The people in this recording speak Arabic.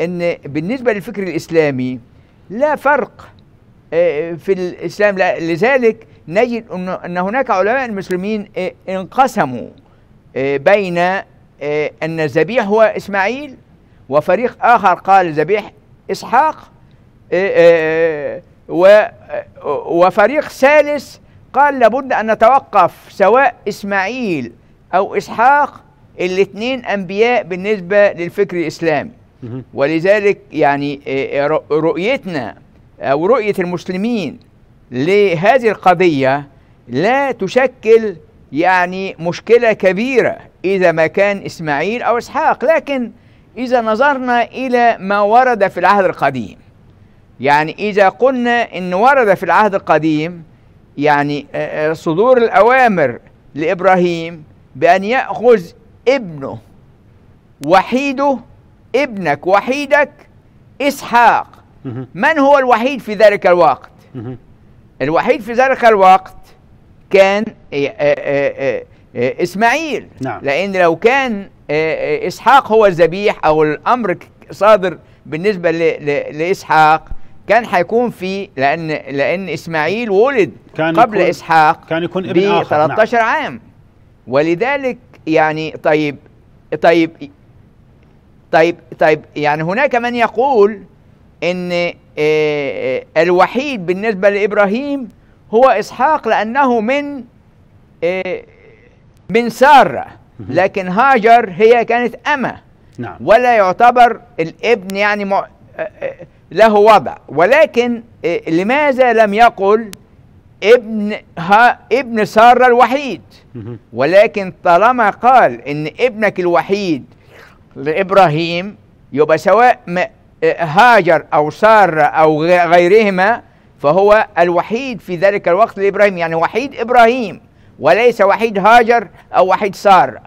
ان بالنسبه للفكر الاسلامي لا فرق آه، في الاسلام لذلك نجد ان هناك علماء المسلمين آه، انقسموا آه، بين ان الذبيح هو اسماعيل وفريق اخر قال ذبيح اسحاق وفريق ثالث قال لابد ان نتوقف سواء اسماعيل او اسحاق الاثنين انبياء بالنسبه للفكر الاسلامي ولذلك يعني آه، آه، رؤيتنا أو رؤية المسلمين لهذه القضية لا تشكل يعني مشكلة كبيرة إذا ما كان إسماعيل أو إسحاق لكن إذا نظرنا إلى ما ورد في العهد القديم يعني إذا قلنا إن ورد في العهد القديم يعني آه، صدور الأوامر لإبراهيم بأن يأخذ ابنه وحيده ابنك وحيدك اسحاق من هو الوحيد في ذلك الوقت الوحيد في ذلك الوقت كان آه، آه، آه، اسماعيل نعم. لان لو كان اسحاق هو الذبيح او الامر صادر بالنسبه لاسحاق كان هيكون في لان لان اسماعيل ولد كان قبل يكون اسحاق كان يكون ابن اخر 13 نعم. عام ولذلك يعني طيب طيب طيب طيب يعني هناك من يقول ان آه، آه، الوحيد بالنسبه لابراهيم هو اسحاق لانه من آه، من ساره لكن هاجر هي كانت اما نعم. ولا يعتبر الابن يعني له وضع ولكن لماذا لم يقل ابن ها ابن ساره الوحيد ولكن طالما قال ان ابنك الوحيد لابراهيم يبقى سواء هاجر او ساره او غيرهما فهو الوحيد في ذلك الوقت لابراهيم يعني وحيد ابراهيم وليس وحيد هاجر او وحيد ساره